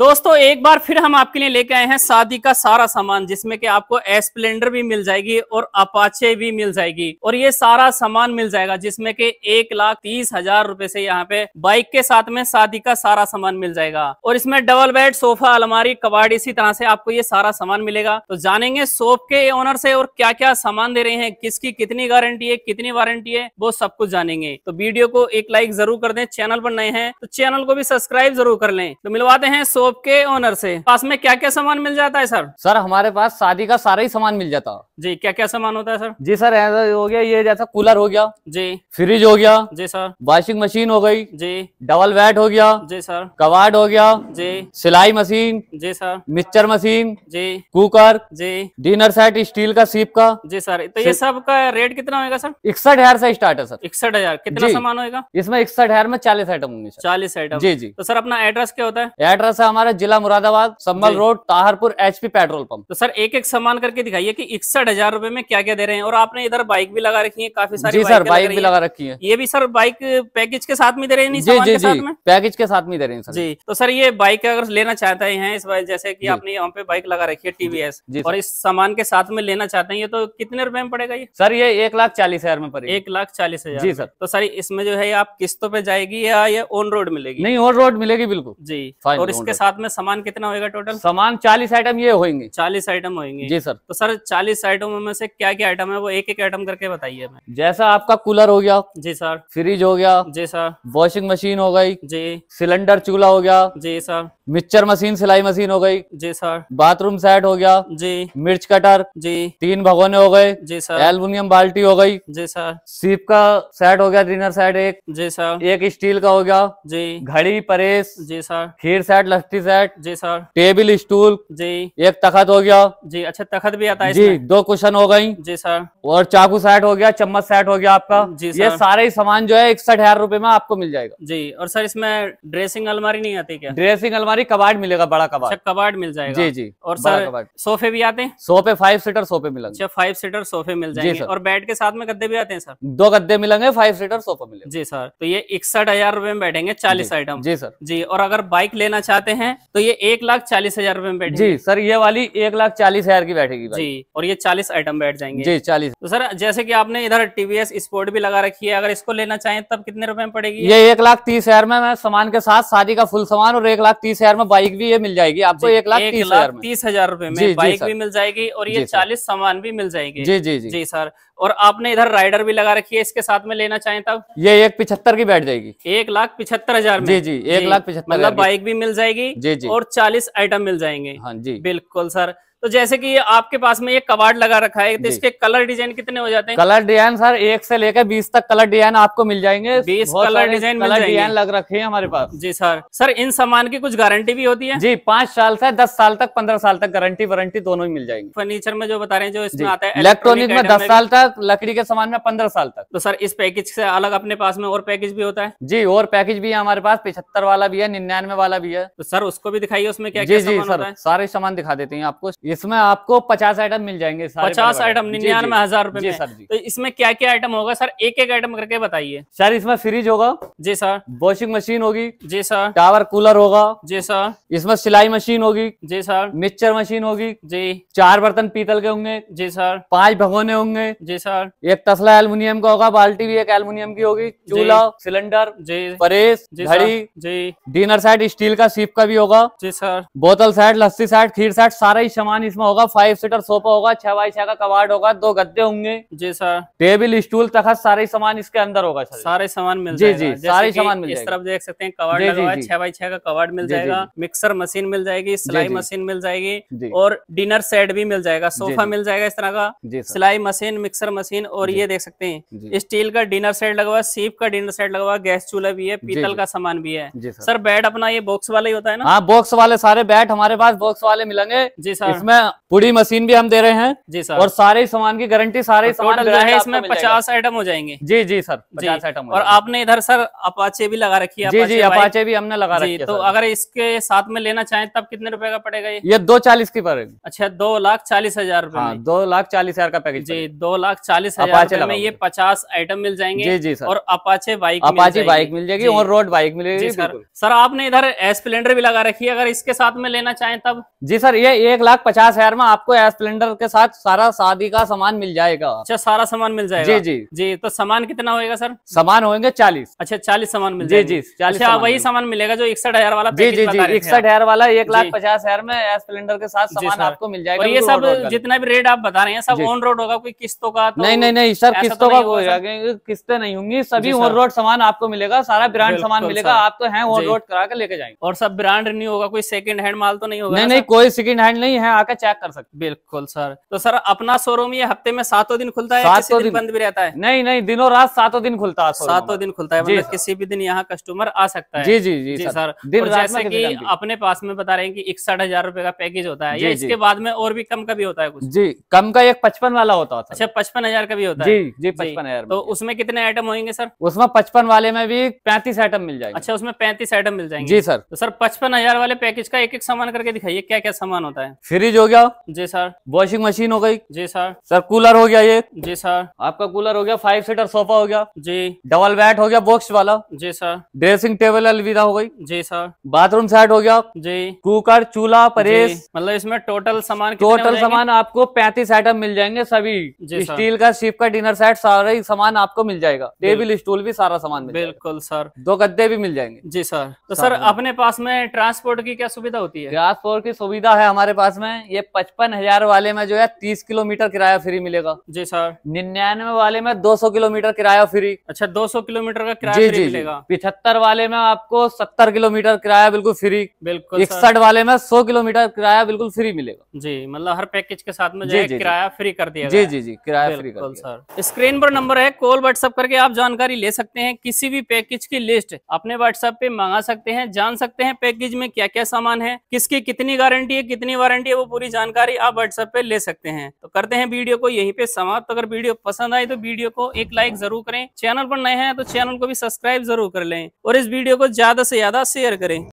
दोस्तों एक बार फिर हम आपके लिए लेके आए हैं शादी का सारा सामान जिसमें कि आपको एस्प्लेंडर भी मिल जाएगी और अपाचे भी मिल जाएगी और ये सारा सामान मिल जाएगा जिसमें कि एक लाख तीस हजार रूपए से यहाँ पे बाइक के साथ में शादी का सारा सामान मिल जाएगा और इसमें डबल बेड सोफा अलमारी कबाड़ इसी तरह से आपको ये सारा सामान मिलेगा तो जानेंगे सोप के ओनर से और क्या क्या सामान दे रहे हैं किसकी कितनी गारंटी है कितनी वारंटी है वो सब कुछ जानेंगे तो वीडियो को एक लाइक जरूर कर दे चैनल पर नए हैं तो चैनल को भी सब्सक्राइब जरूर कर लें तो मिलवाते हैं शॉप के ओनर से पास में क्या क्या सामान मिल जाता है सर सर हमारे पास शादी का सारा ही सामान मिल जाता है जी क्या क्या सामान होता है सर जी सर हो गया ये जैसा कूलर हो गया जी फ्रिज हो गया जी सर वॉशिंग मशीन हो गई जी डबल बेड हो गया जी सर कबाड हो गया जी सिलाई मशीन जी सर मिक्सर मशीन जी कुकर जी डिनर सेट स्टील का सीप का जी सर तो ये सब का रेट कितना होगा सर इकसठ हजार से स्टार्ट है सर इकसठ हजार कितना सामान होगा इसमें इकसठ हजार में चालीस आइटम होंगे चालीस आइटम जी जी तो सर अपना एड्रेस क्या होता है एड्रेस है हमारा जिला Moradabad Sambhal road Taharpur HP petrol pump तो सर एक एक सामान करके दिखाइए कि इकसठ हजार रूपए में क्या क्या दे रहे हैं और आपने इधर बाइक भी लगा रखी है काफी सारी जी सर बाइक भी लगा रखी है ये भी सर बाइक पैकेज के साथ में दे रहे हैं जी जी जी पैकेज के साथ में दे रहे हैं जी तो सर ये बाइक अगर लेना चाहते हैं इस बार जैसे की आपने यहाँ पे बाइक लगा रखी है टीवीएस और इस सामान के साथ में लेना चाहते हैं ये तो कितने रुपए में पड़ेगा ये सर ये एक लाख चालीस हजार में पड़ेगा एक लाख चालीस हजार जी सर तो सर इसमें जो है आप किस्तों पे जाएगी या ये ऑन रोड मिलेगी नहीं ऑन रोड मिलेगी बिल्कुल जी और इसके के साथ में सामान कितना होगा टोटल सामान चालीस आइटम ये होंगे चालीस आइटम होंगे जी सर तो सर चालीस आइटम में से क्या क्या आइटम है वो एक एक आइटम करके बताइए जैसा आपका कूलर हो गया जी सर फ्रिज हो गया जी सर वॉशिंग मशीन हो गई जी सिलेंडर चूल्हा हो गया जी सर मिक्सर मशीन सिलाई मशीन हो गई जी सर बाथरूम सेट हो गया जी मिर्च कटर जी तीन भगोने हो गए जी सर एल्युमिनियम बाल्टी हो गई जी सर सीप का सेट हो गया डिनर सेट एक जी सर एक स्टील का हो गया जी घड़ी परेस जी सर खीर सेट लस्टी सेट जी सर टेबल स्टूल जी एक तखत हो गया जी अच्छा तखत भी आता है जी दो कुशन हो गयी जी सर और चाकू सेट हो गया चम्मच सेट हो गया आपका जी ये सारे सामान जो है इकसठ हजार रूपए में आपको मिल जाएगा जी और सर इसमें ड्रेसिंग अलमारी नहीं आती क्या ड्रेसिंग अलमारी हमारी कबाड़ मिलेगा बड़ा कबाड़ अच्छा, कबाड़ मिल जाएगा जी जी और सर सोफे भी आते हैं सोफे फाइव सीटर सोफे मिलेंगे अच्छा फाइव सीटर सोफे मिल जाएंगे और बेड के साथ में गद्दे भी आते हैं सर दो गद्दे मिलेंगे फाइव सीटर सोफा मिलेंगे जी सर तो ये इकसठ हजार में बैठेंगे चालीस आइटम जी सर जी और अगर बाइक लेना चाहते हैं तो ये एक लाख चालीस हजार रूपए में बैठे जी सर ये वाली एक लाख चालीस हजार की बैठेगी जी और ये चालीस आइटम बैठ जाएंगे जी चालीस तो सर जैसे की आपने इधर टीवीएस स्पोर्ट भी लगा रखी है अगर इसको लेना चाहे तब कितने रूपए में पड़ेगी ये एक लाख तीस हजार में सामान के साथ शादी का फुल सामान और एक लाख तीस हजार में बाइक भी ये मिल जाएगी आपको एक लाख तीस हजार तीस हजार रूपए में बाइक भी मिल जाएगी और ये चालीस सामान भी मिल जाएगी जी जी जी जी सर और आपने इधर राइडर भी लगा रखी है इसके साथ में लेना चाहे तब ये एक पिछहत्तर की बैठ जाएगी एक लाख पिछहत्तर हजार जी जी एक लाख पिछहत्तर मतलब बाइक भी मिल जाएगी जी जी और चालीस आइटम मिल जाएंगे हाँ जी बिल्कुल सर तो जैसे कि आपके पास में ये कवाड़ लगा रखा है तो इसके कलर डिजाइन कितने हो जाते हैं कलर डिजाइन सर एक से लेकर बीस तक कलर डिजाइन आपको मिल जाएंगे बीस कलर डिजाइन कलर डिजाइन लग रखे हैं हमारे पास जी सर सर इन सामान की कुछ गारंटी भी होती है जी पांच साल से दस साल तक पंद्रह साल तक गारंटी वारंटी दोनों ही मिल जाएंगे फर्नीचर में जो बता रहे हैं जो इसमें आता है इलेक्ट्रॉनिक में दस साल तक लकड़ी के सामान में पंद्रह साल तक तो सर इस पैकेज से अलग अपने पास में और पैकेज भी होता है जी और पैकेज भी है हमारे पास पिछहत्तर वाला भी है निन्यानवे वाला भी है तो सर उसको भी दिखाइए उसमें क्या जी जी सर सारे सामान दिखा देते हैं आपको इसमें आपको पचास आइटम मिल जाएंगे पचास आइटम निन्यानवे हजार रूपए सर जी तो इसमें क्या क्या आइटम होगा सर एक एक आइटम करके बताइए सर इसमें फ्रिज होगा जी सर वॉशिंग मशीन होगी जी सर टावर कूलर होगा जी सर इसमें सिलाई मशीन होगी जी सर मिक्सर मशीन होगी जी चार बर्तन पीतल के होंगे जी सर पांच भगोने होंगे जी सर एक तसला एलमुनियम का होगा बाल्टी भी एक एलमुनियम की होगी चूल्हा सिलेंडर जी परेस घड़ी जी डिनर सेट स्टील का सीप का भी होगा जी सर बोतल सेट लस्सी सेट खीर सेट सारा ही सामान मकान इसमें होगा फाइव सीटर सोफा होगा छह बाई छह का कवाड़ होगा दो गद्दे होंगे जी सर टेबल स्टूल तखत सारे सामान इसके अंदर होगा सर सारे सामान मिल जी जी सारे सामान मिल इस तरफ देख सकते हैं कबाड़ लगा छह बाई छह का कवाड़ मिल जाएगा मिक्सर मशीन मिल जाएगी सिलाई मशीन मिल जाएगी और डिनर सेट भी मिल जाएगा सोफा मिल जाएगा इस तरह का सिलाई मशीन मिक्सर मशीन और ये देख सकते हैं स्टील का डिनर सेट लगा हुआ सीप का डिनर सेट लगा हुआ गैस चूल्हा भी है पीतल का सामान भी है सर बेड अपना ये बॉक्स वाला ही होता है ना हाँ बॉक्स वाले सारे बैट हमारे पास बॉक्स वाले मिलेंगे जी सर इसमें इसमें पूरी मशीन भी हम दे रहे हैं जी सर और सारे सामान की गारंटी सारे सामान है इसमें पचास आइटम हो जाएंगे जी जी सर पचास आइटम और आपने इधर सर अपाचे भी लगा रखी है जी जी अपाचे भी हमने लगा रखी है तो अगर इसके साथ में लेना चाहे तब कितने रुपए का पड़ेगा ये दो चालीस की पड़ेगी अच्छा दो लाख चालीस हजार हाँ, दो लाख चालीस हजार का पैकेज जी दो लाख चालीस हजार में ये पचास आइटम मिल जाएंगे जी जी सर और अपाचे बाइक अपाचे बाइक मिल जाएगी और रोड बाइक मिलेगी सर सर आपने इधर स्प्लेंडर भी लगा रखी है अगर इसके साथ में लेना चाहे तब जी सर ये एक लाख पचास अच्छा हजार में आपको एयर स्प्लेंडर के साथ सारा शादी का सामान मिल जाएगा अच्छा सारा सामान मिल जाएगा जी जी जी तो सामान कितना होएगा सर सामान होंगे चालीस अच्छा चालीस सामान मिल जी जी चालीस अच्छा, वही सामान मिलेगा जो इकसठ हजार वाला जी जी जी इकसठ हजार वाला एक लाख पचास हजार में एयर स्प्लेंडर के साथ सामान आपको मिल जाएगा ये सब जितना भी रेट आप बता रहे हैं सब ऑन रोड होगा कोई किस्तों का तो नहीं नहीं नहीं सर तो किस्तों का किस्तें नहीं होंगी सभी ऑन रोड सामान आपको मिलेगा सारा ब्रांड सामान मिलेगा आप तो है ऑन रोड करा के लेके जाएंगे और सब ब्रांड नहीं होगा कोई सेकंड हैंड माल तो नहीं होगा नहीं नहीं कोई सेकंड हैंड नहीं है आकर चेक कर सकते बिल्कुल सर तो सर अपना शोरूम ये हफ्ते में सातों दिन खुलता है सातों दिन, बंद भी रहता है नहीं नहीं दिनों रात सातों दिन खुलता है सातों दिन खुलता है मतलब किसी भी दिन यहाँ कस्टमर आ सकता है जी जी जी जी सर दिन जैसे की अपने पास में बता रहे हैं की इकसठ हजार रूपए का पैकेज होता है इसके बाद में और भी कम का भी होता है कुछ जी कम का एक पचपन वाला होता है अच्छा पचपन हजार का भी होता है जी जी पचपन हजार तो उसमें कितने आइटम होंगे सर उसमें पचपन वाले में भी पैंतीस आइटम मिल जाएंगे अच्छा उसमें पैंतीस आइटम मिल जाएंगे जी सर तो सर पचपन हजार वाले पैकेज का एक एक सामान करके दिखाइए क्या क्या सामान होता है फ्रिज फ्रिज हो गया जी सर वॉशिंग मशीन हो गई जी सर सर कूलर हो गया ये जी सर आपका कूलर हो गया फाइव सीटर सोफा हो गया जी डबल बेड हो गया बॉक्स वाला जी सर ड्रेसिंग टेबल अलविदा हो गई जी सर बाथरूम सेट हो गया जी कुकर चूल्हा परेश मतलब इसमें टोटल सामान टोटल सामान आपको पैंतीस आइटम मिल जाएंगे सभी स्टील का शिप का डिनर सेट सारा सामान आपको मिल जाएगा टेबल स्टूल भी सारा सामान बिल्कुल सर दो गद्दे भी मिल जाएंगे जी सर तो सर अपने पास में ट्रांसपोर्ट की क्या सुविधा होती है ट्रांसपोर्ट की सुविधा है हमारे पास में ये पचपन हजार वाले में जो है तीस किलोमीटर किराया फ्री मिलेगा जी सर निन्यानवे वाले में दो सौ किलोमीटर किराया फ्री अच्छा दो सौ किलोमीटर का किराया जी, फ्री जी, मिलेगा पिछहत्तर वाले में आपको सत्तर किलोमीटर किराया बिल्कुल फ्री बिल्कुल इकसठ वाले में सौ किलोमीटर किराया बिल्कुल फ्री मिलेगा जी मतलब हर पैकेज के साथ में किराया फ्री कर दिया जी जी जी किराया फ्री कर सर स्क्रीन पर नंबर है कॉल व्हाट्सअप करके आप जानकारी ले सकते हैं किसी भी पैकेज की लिस्ट अपने व्हाट्सएप पे मंगा सकते हैं जान सकते हैं पैकेज में क्या क्या सामान है किसकी कितनी गारंटी है कितनी वारंटी है वो पूरी जानकारी आप व्हाट्सएप पे ले सकते हैं तो करते हैं वीडियो को यहीं पे समाप्त अगर वीडियो पसंद आए तो वीडियो को एक लाइक जरूर करें चैनल पर नए हैं तो चैनल को भी सब्सक्राइब जरूर कर लें और इस वीडियो को ज्यादा से ज्यादा शेयर करें